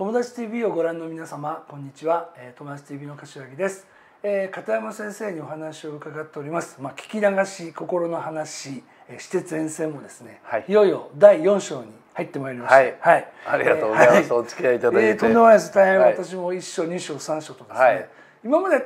友達 TV をご覧の皆様こんにちは友達 TV の柏木ですえ片山先生にお話を伺っておりますまあ、聞き流し心の話施設沿線もですね、はい、いよいよ第四章に入ってまいりました、はい、はい、ありがとうございます、えー、お付き合いいただいて、えー、とんでもないです大変私も一章、二章三章とですね、はい、今まで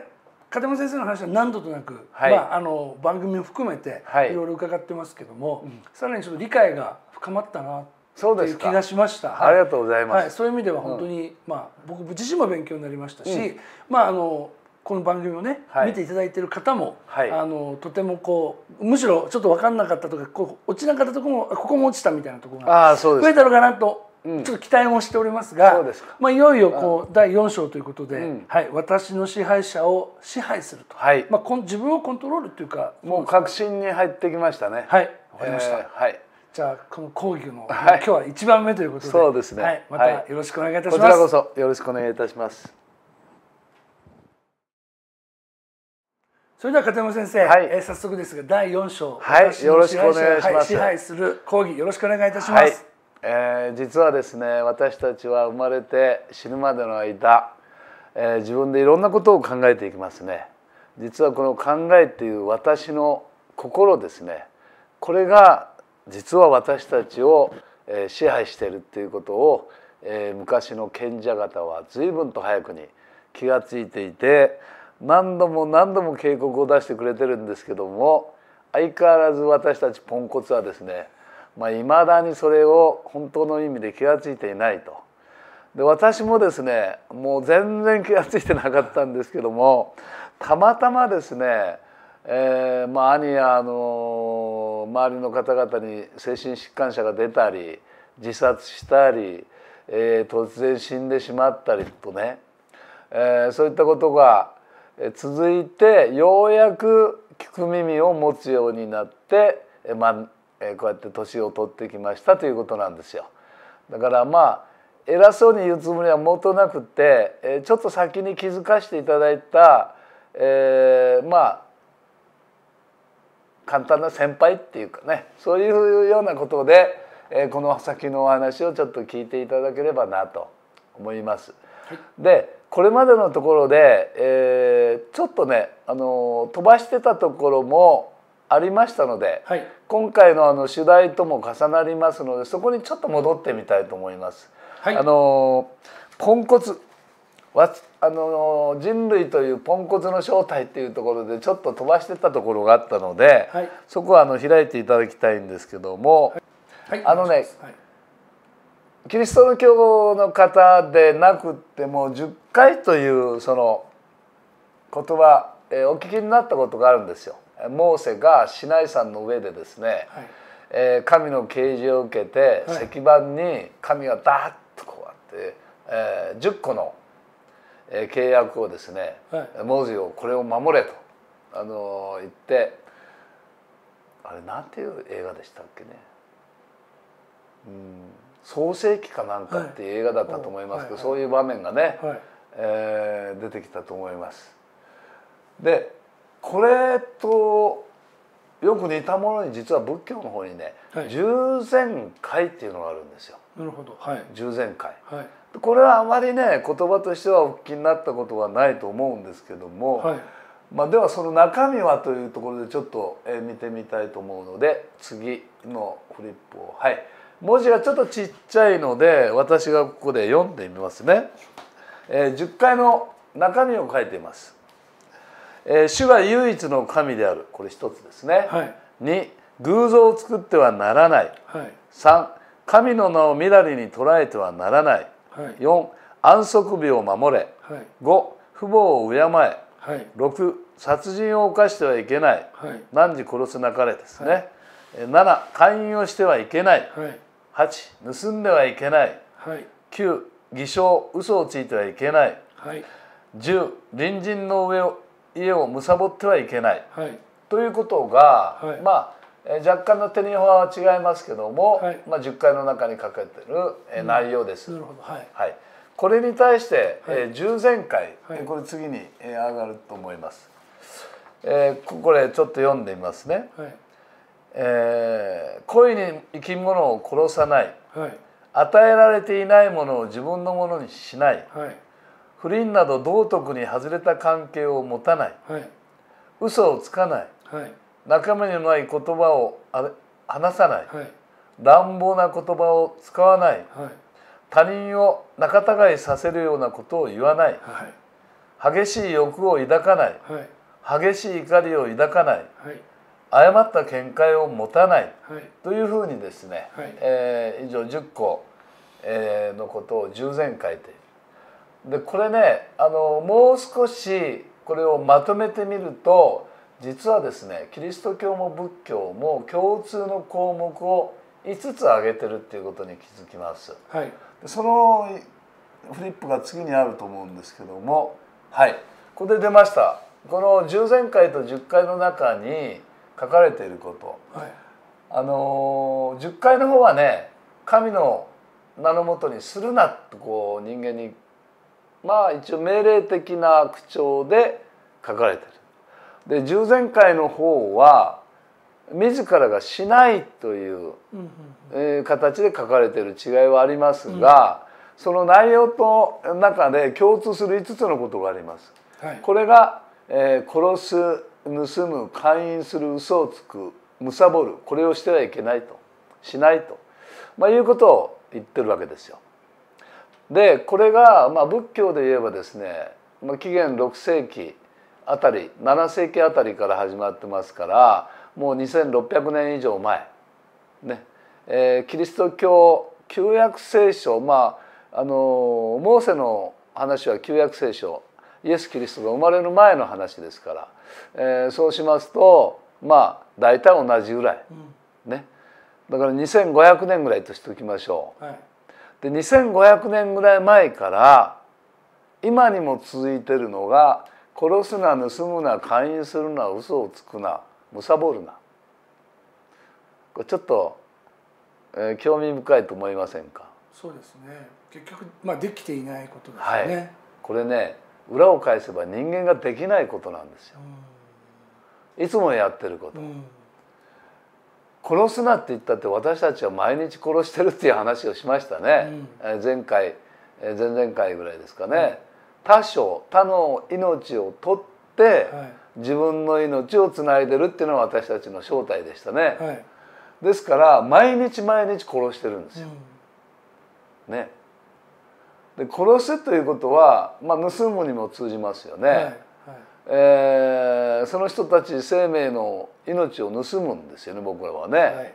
片山先生の話は何度となく、はい、まあ、あの番組を含めていろいろ伺ってますけども、うん、さらにちょっと理解が深まったなっそうです気がしました、はい、ありがとうございます、はい、そういう意味では本当に、うん、まあ、僕自身も勉強になりましたし、うん、まああのこの番組をね、はい、見ていただいてる方も、はい、あのとてもこうむしろちょっと分かんなかったとかこう落ちなかったとこもここも落ちたみたいなところが増えたのかなとうん、ちょっと期待もしておりますがまあ、いよいよこう第4章ということで、うん、はい、私の支配者を支配すると、はいまあ、こ自分をコントロールというかもう確信に入ってきましたね。はい、わかりました、えー、はいじゃこの講義の、はい、今日は一番目ということで、そうですね、はい、またよろしくお願いいたします、はい、こちらこそよろしくお願いいたします。それでは片山先生、はい、えー、早速ですが第四章はいよろしくお願いします、支配する講義よろしくお願いいたします。えー、実はですね私たちは生まれて死ぬまでの間、えー、自分でいろんなことを考えていきますね実はこの考えっていう私の心ですねこれが実は私たちを支配しているっていうことを昔の賢者方は随分と早くに気が付いていて何度も何度も警告を出してくれてるんですけども相変わらず私たちポンコツはですねいまあ、だにそれを本当の意味で気が付いていないと。で私もですねもう全然気が付いてなかったんですけどもたまたまですね、えー、まあ兄やあの周りの方々に精神疾患者が出たり自殺したり、えー、突然死んでしまったりとね、えー、そういったことが続いてようやく聞く耳を持つようになって、えー、まあ、えー、こうやって年を取ってきましたということなんですよ。だからまあ偉そうに言うつもりはもとなくて、えー、ちょっと先に気づかせていただいた、えー、まあ簡単な先輩っていうかねそういうようなことで、えー、この先のお話をちょっと聞いていただければなと思います。はい、でこれまでのところで、えー、ちょっとね、あの飛ばしてたところもありましたので、はい、今回のあの主題とも重なりますのでそこにちょっと戻ってみたいと思います。はい、あのポンコツあの人類というポンコツの正体っていうところでちょっと飛ばしてたところがあったので、はい、そこはあの開いていただきたいんですけども、はい、あのね、キリスト教の方でなくても10回というその言葉、えー、お聞きになったことがあるんですよ。モーセがシナイ山の上でですね、はい、えー、神の啓示を受けて、はい、石板に神がダーッとこうやって、えー、10個のえ契約をですね、はい、モーゼをこれを守れと、あの言ってあれなんていう映画でしたっけね、うん、創世記かなんかっていう映画だったと思いますけど、はい、そういう場面がね、はい、えー、出てきたと思います。でこれとよく似たものに実は仏教の方にね、はい、従会っていうのがあるんですよ。なるほど。はい。十前会。はい。これはあまりね言葉としてはお聞きになったことはないと思うんですけども、はい、まあ、ではその中身はというところでちょっと見てみたいと思うので次のフリップをはい文字がちょっとちっちゃいので私がここで読んでみますね、えー、10回の中身を書いています、えー、主が唯一の神であるこれ一つですね、はい、2偶像を作ってはならない、はい、3神の名を未来に捉えてはならないはい、4安息日を守れ、はい、5父母を敬え、はい、6殺人を犯してはいけない、はい、何時殺すなかれですね、はい、7勧誘をしてはいけない、はい、8盗んではいけない、はい、9偽証嘘をついてはいけない、はい、10隣人の上を家を貪ってはいけない、はい、ということが、はい、まあえ若干の手には違いますけども、はい、まあ、10回の中に書かれてるえ内容です。うん、はい、はい、これに対して、はい、えー、10前回、はい、これ次にえ上がると思います。えー、これちょっと読んでみますね。はいえー、恋に生き物を殺さない、はい、与えられていないものを自分のものにしない、はい、不倫など道徳に外れた関係を持たない、はい、嘘をつかない、はい中身のない言葉を話さない、はい、乱暴な言葉を使わない、はい、他人を仲違いさせるようなことを言わない、はい、激しい欲を抱かない、激しい怒りを抱かない、誤った見解を持たない、というふうにですね、はい、えー、以上10個、えー、のことを従前書いている。でこれねあのもう少しこれをまとめてみると実はですねキリスト教も仏教も共通の項目を5つ挙げてるっていうことに気づきます。はい、そのフリップが次にあると思うんですけども、はい、ここで出ましたこの十前回と十回の中に書かれていること、はい、あの十回の方はね神の名のもとにするなとこう人間にまあ一応命令的な口調で書かれてる。で従前会の方は自らがしないという、え形で書かれている違いはありますが、その内容と中で共通する5つのことがあります。はい、これが、えー、殺す盗む勧誘する嘘をつく貪るこれをしてはいけないとしないと、まあ、いうことを言ってるわけですよ。でこれが、まあ、仏教で言えばですね、まあ、紀元6世紀あたり7世紀あたりから始まってますからもう2600年以上前、ねえー、キリスト教旧約聖書まああのモーセの話は旧約聖書イエス・キリストが生まれる前の話ですから、えー、そうしますとまあ大体同じぐらい、ね、だから2500年ぐらいとしておきましょう。はい、で2500年ぐらい前から今にも続いてるのが殺すな盗むな勧誘するな嘘をつくな貪るなちょっと、えー、興味深いと思いませんかそうですね結局、まあ、できていないことですね、はい、これね裏を返せば人間ができないことなんですよ、うん、いつもやってること、うん、殺すなって言ったって私たちは毎日殺してるっていう話をしましたね、うん、前回前々回ぐらいですかね、他所他の命を取って、自分の命をつないでるっていうのが私たちの正体でしたね、はい、ですから毎日毎日殺してるんですよ、うん、ねで殺すということは、まあ、盗むにも通じますよね、はいはい、えー、その人たち生命の命を盗むんですよね僕らはね、はい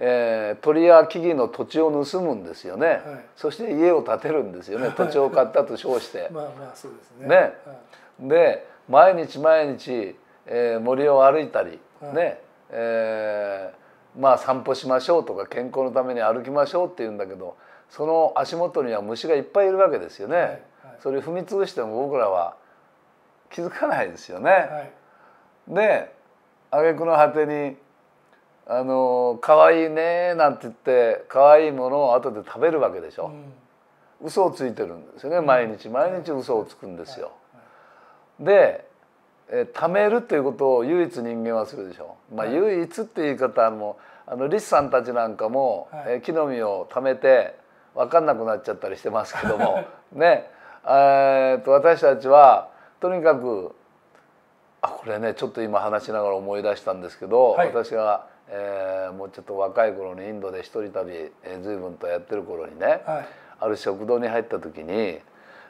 えー、鳥や木々の土地を盗むんですよね、はい、そして家を建てるんですよね土地を買ったと称して。まあまあそうですね、ねはい、で毎日毎日、えー、森を歩いたり、はい、ね、えー、まあ散歩しましょうとか健康のために歩きましょうって言うんだけどその足元には虫がいっぱいいるわけですよね。それ踏み潰しても僕らは気づかないですよね。で挙句の果てにあの可愛いねなんて言って可愛いものを後で食べるわけでしょ、うん、嘘をついてるんですよね毎日毎日嘘をつくんですよ。でえ貯めるということを唯一人間はするでしょ、まあ、唯一っていう言い方もあのリスさんたちなんかも、はい、え木の実を貯めて分かんなくなっちゃったりしてますけども ねえー、と私たちはとにかくあこれねちょっと今話しながら思い出したんですけど、はい、私がえー、もうちょっと若い頃にインドで一人旅、えー、随分とやってる頃にね、はい、ある食堂に入った時に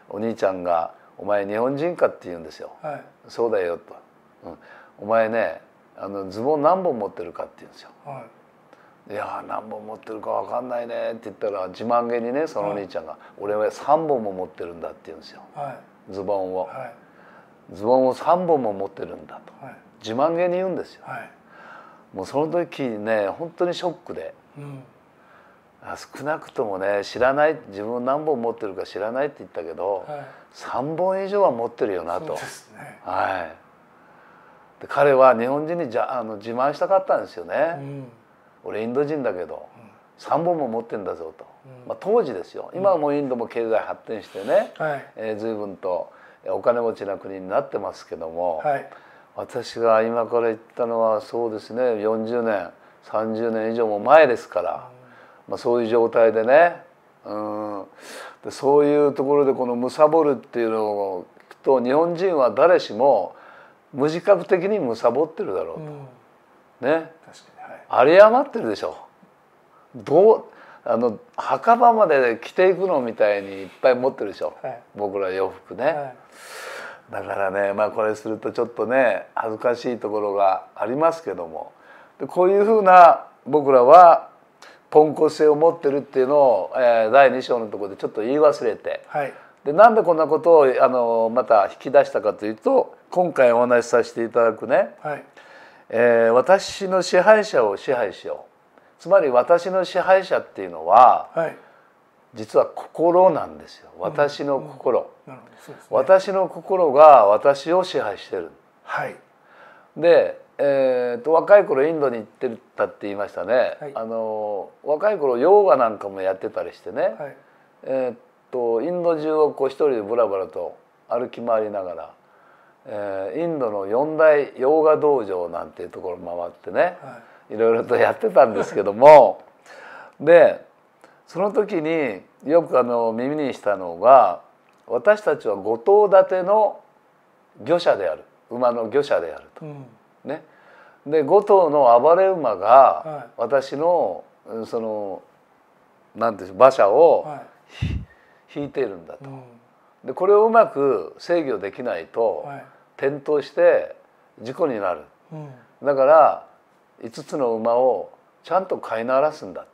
お兄ちゃんが「お前日本人か?」って言うんですよ。はい、そうだよと、うん、お前ねあのズボン何本持ってるかって言うんですよ。はい、いや何本持ってるか分かんないねって言ったら自慢げにねそのお兄ちゃんが、はい、俺は3本も持ってるんだって言うんですよ、はい、ズボンを、ズボンを3本も持ってるんだと、自慢げに言うんですよ、もうその時にね本当にショックで、うん、少なくともね知らない自分何本持ってるか知らないって言ったけど、はい、3本以上は持ってるよなと。ね、はい、で彼は日本人にじゃあの自慢したかったんですよね。うん、俺インド人だけど、3本も持ってんだぞと、うん、まあ、当時ですよ今はもうインドも経済発展してね、うん、えー、随分とお金持ちな国になってますけども。はい私が今から言ったのはそうですね40年30年以上も前ですから、まあ、そういう状態でねうんでそういうところでこの「むさぼる」っていうのを聞くと日本人は誰しも無自覚的にむさぼってるだろうと、うん、ねあり、余ってるでしょどうあの墓場まで着ていくのみたいにいっぱい持ってるでしょ、はい、僕ら洋服ね。はいだからねまあこれするとちょっとね恥ずかしいところがありますけどもでこういうふうな僕らはポンコツ性を持ってるっていうのを、えー、第2章のところでちょっと言い忘れて、はい、でなんでこんなことをあのまた引き出したかというと今回お話しさせていただくね、はいえー、私の支配者を支配しようつまり私の支配者っていうのは、はい実は心なんですよ私の心、うんね、私の心が私を支配してるはいで、えーと、若い頃インドに行ってたって言いましたね、はい、あの若い頃ヨーガなんかもやってたりしてね、はい、えーと、とインド中をこう一人でブラブラと歩き回りながら、えー、インドの四大ヨーガ道場なんていうところ回ってね、はい、いろいろとやってたんですけどもでその時によくあの耳にしたのが私たちは五頭立ての御者である馬の御者であると。うん、ね、で五頭の暴れ馬が私の、はい、その何て言う馬車を、はい、引いているんだと。うん、でこれをうまく制御できないと、はい、転倒して事故になる、うん、だから5つの馬をちゃんと飼いならすんだ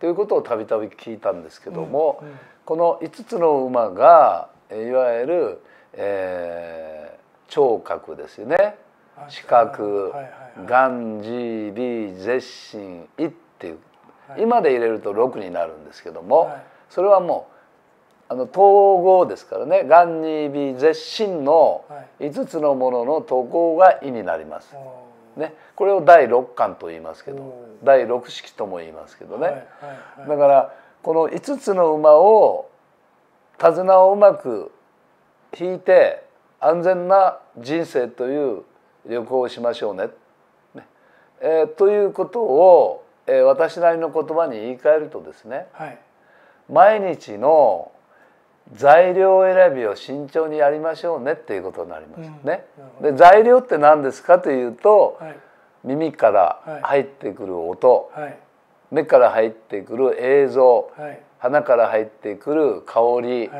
ということをたびたび聞いたんですけども、この5つの馬がいわゆる、えー、聴覚ですよね視覚、ガンジーー絶心イっていう、今で入れると6になるんですけども、それはもうあの統合ですからね「ガンニービー絶心」の5つのものの統合が意になります。はいね、これを第六感と言いますけど第六式とも言いますけどね、はいはいはい、だからこの5つの馬を手綱をうまく引いて安全な人生という旅行をしましょうね。ねえー、ということを、えー、私なりの言葉に言い換えるとですね、はい、毎日の材料選びを慎重にやりましょうねっていうことになりますね。うん、で材料って何ですかというと、はい、耳から入ってくる音、はい、目から入ってくる映像、はい、鼻から入ってくる香り、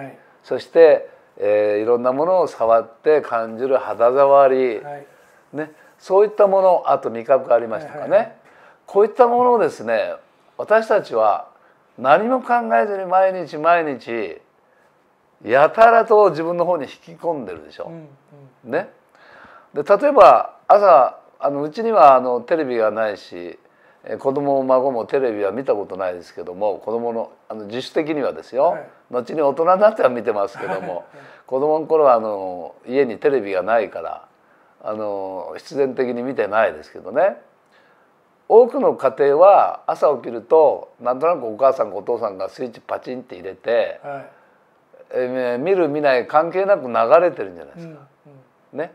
そして、えー、いろんなものを触って感じる肌触り、ね、そういったものあと味覚ありましたかね、はいはいこういったものをですね私たちは何も考えずに毎日毎日やたらと自分の方に引き込んでるでしょ。うんうん、ね、で例えば朝あのうちにはあのテレビがないし子供も孫もテレビは見たことないですけども子供のあの自主的にはですよ、はい、後に大人になっては見てますけども、子供の頃はあの家にテレビがないからあの必然的に見てないですけどね多くの家庭は朝起きるとなんとなくお母さんお父さんがスイッチパチンって入れて、はいえー、見る見ない関係なく流れてるんじゃないですか。うん、ね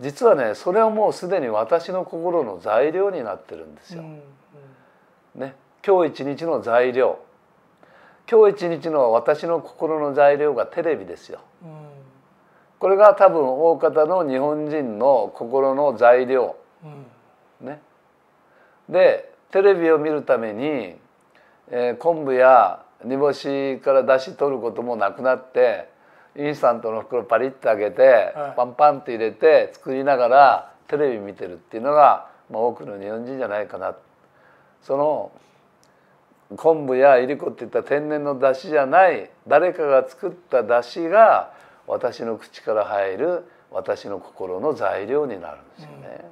実はねそれはもうすでに私の心の材料になってるんですよ。うんうん、ね今日一日の材料今日一日の私の心の材料がテレビですよ。うん、これが多分大方の日本人の心の材料。うん、ねでテレビを見るために、えー、昆布や煮干しから出汁取ることもなくなってインスタントの袋パリッと開けて、はい、パンパンって入れて作りながらテレビ見てるっていうのが、まあ、多くの日本人じゃないかなその昆布やいりこっていった天然の出汁じゃない誰かが作った出汁が私の口から入る私の心の材料になるんですよね。うん、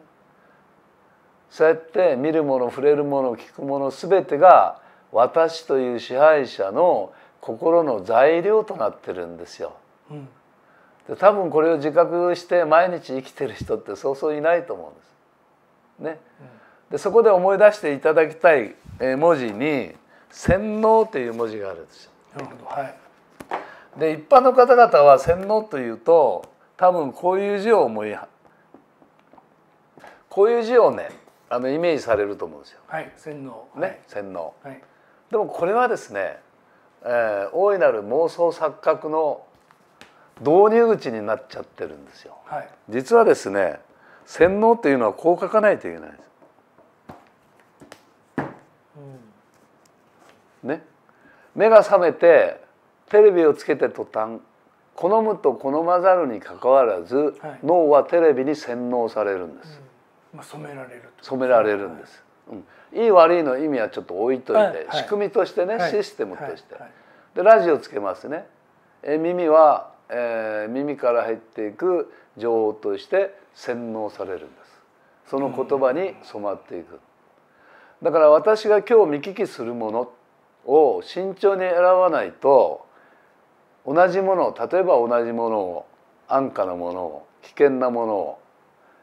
そうやって見るもの触れるもの聞くもの全てが私という支配者の心の材料となってるんですよ。うん、で多分これを自覚して毎日生きてる人ってそうそういないと思うんです。ね、うん、でそこで思い出していただきたい文字に「洗脳」という文字があるんですよ。なるほどはい、で一般の方々は洗脳というと多分こういう字を思いはこういう字をねあのイメージされると思うんですよ。はい、洗脳。ね、はい、洗脳。はい。でもこれはですね、えー、大いなる妄想錯覚の導入口になっちゃってるんですよ、はい、実はですね洗脳というのはこう書かないといけないです、うん、ね目が覚めてテレビをつけて途端好むと好まざるにかかわらず、はい、脳はテレビに洗脳されるんです、うん、まあ、染められる染められるんです、うん、いい悪いの意味はちょっと置いといて、はい、仕組みとしてね、はい、システムとして、はい、でラジオつけますねえ耳は、えー、耳から入っていく情報として洗脳されるんですその言葉に染まっていく、だから私が今日見聞きするものを慎重に選ばないと同じもの例えば同じものを安価なものを危険なものを、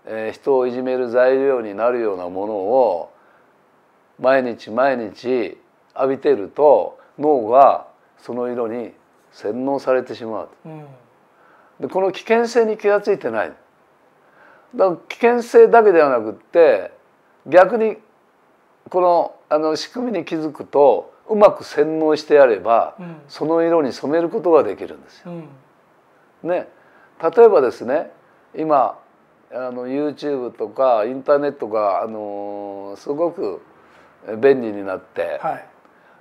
えー、人をいじめる材料になるようなものを毎日毎日浴びてると脳がその色に洗脳されてしまう、うん、でこの危険性に気が付いてないだから危険性だけではなくって逆にこのあの仕組みに気づくとうまく洗脳してやれば、うん、その色に染めることができるんですよ。うん、ね、例えばですね今あの YouTube とかインターネットが、あのすごく便利になって、はい、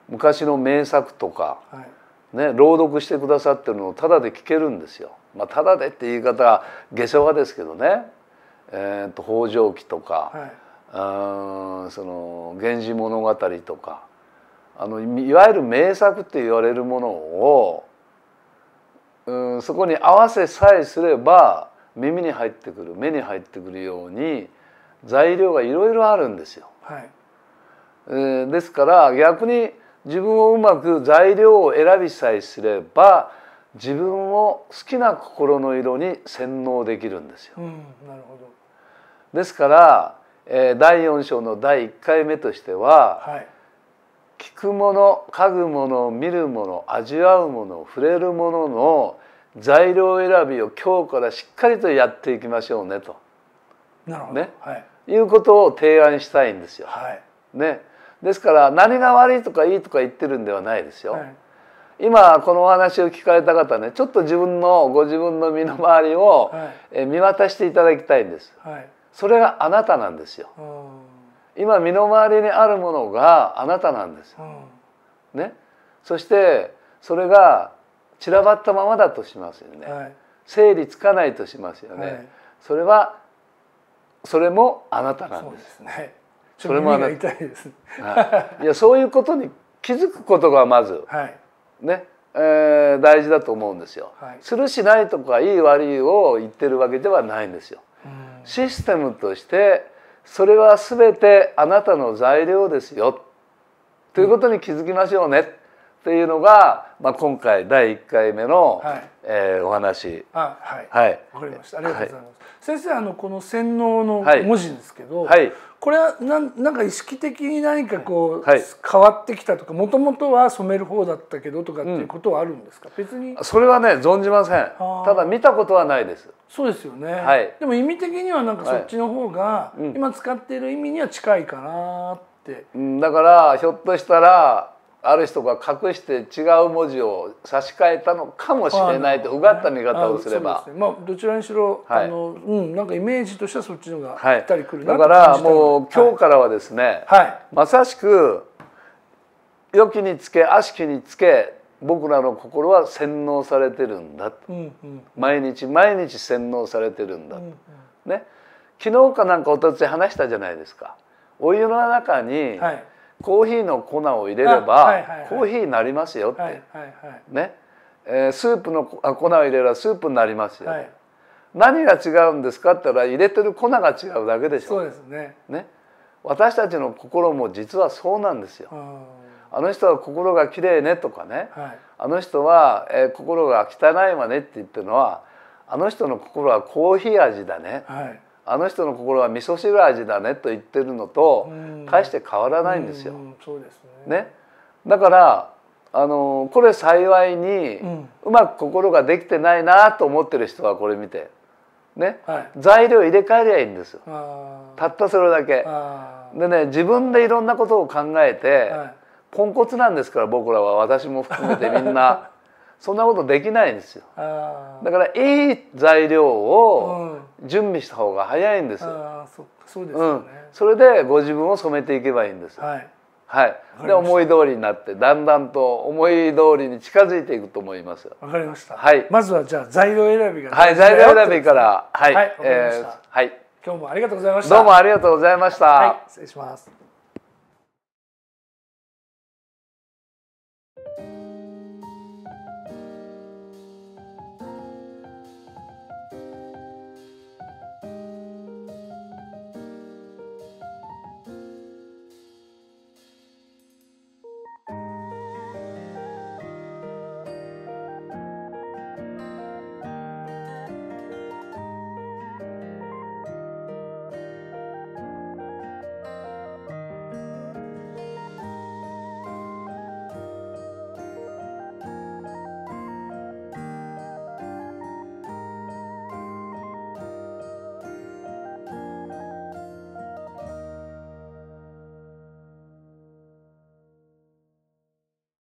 昔の名作とか、はい、ね、朗読してくださってるのをただで聞けるんですよ。まあ、ただでって言い方は下世話ですけどね「えーと、北条記」とか、はい、その「源氏物語」とかあのいわゆる名作って言われるものをうんそこに合わせさえすれば耳に入ってくる目に入ってくるように材料がいろいろあるんですよ。はいえですから逆に自分をうまく材料を選びさえすれば自分を好きな心の色に洗脳できるんですよ。うん、なるほどですから、え第4章の第1回目としては、はい、聞くもの嗅ぐもの見るもの味わうもの触れるものの材料選びを今日からしっかりとやっていきましょうねと。なるほどね、はい、いうことを提案したいんですよ。はい、ねですから何が悪いとかいいとか言ってるんではないですよ。はい、今このお話を聞かれた方ねちょっと自分のご自分の身の回りを見渡していただきたいんです。はい、それがあなたなんですよ。今身の回りにあるものがあなたなんです。ね、そしてそれが散らばったままだとしますよね、はい、整理つかないとしますよね、はい、それはそれもあなたなんです、ね、それもあの、ね、はい、いやそういうことに気づくことがまず、はい、ね、えー、大事だと思うんですよ、はい、するしないとかいい悪いを言ってるわけではないんですよ。システムとしてそれは全てあなたの材料ですよということに気づきましょうねっていうのが、まあ、今回第1回目の、はい、えー、お話。あはい、はい、分かりましたありがとうございます、はい、先生あのこの「洗脳」の文字ですけど、はい、これはなんなんか意識的に何かこう、はい、変わってきたとかもともとは染める方だったけどとかっていうことはあるんですか、うん、別にそれはね存じませんただ見たことはないですそうですよね、はい、でも意味的にはなんかそっちの方が、今使っている意味には近いかなって、うん、だからひょっとしたらある人が隠して違う文字を差し替えたのかもしれないとうがった見方をすれば、ね、まあどちらにしろ、はい、あのうんなんかイメージとしてはそっちの方がぴったりくるな、はい、だからもう今日からはですね、はい、まさしく良きにつけ悪しきにつけ僕らの心は洗脳されてるんだ、うんうん、毎日毎日洗脳されてるんだ、うんうん、ね昨日かなんかおとつい話したじゃないですかお湯の中に、はいコーヒーの粉を入れればコーヒーになりますよって、ははいいねえスープの粉を入れればスープになりますよ、何が違うんですかって言ったら入れてる粉が違うだけでしょそうですねね私たちの心も実はそうなんですよ。あの人は心がきれいねとかね、はい、あの人は、えー、心が汚いわねって言ってるのはあの人の心はコーヒー味だね、はい、あの人の心は味噌汁味だねと言ってるのと大して変わらないんですよ。そうですねねだからあのこれ幸いにうまく心ができてないなと思ってる人はこれ見て、ね、はい、材料入れ替えりゃいいんですよたったそれだけ。でね自分でいろんなことを考えて、はい、ポンコツなんですから僕らは私も含めてみんな。そんなことできないんですよだからいい材料を準備した方が早いんですよ、うん、そうです、ね、うん、それでご自分を染めていけばいいんですはい、はい、で思い通りになってだんだんと思い通りに近づいていくと思いますわかりました、はい、まずはじゃあ材料選びがはい材料選びからはい、はい、えー、はい、今日もありがとうございましたどうもありがとうございました、はい、失礼します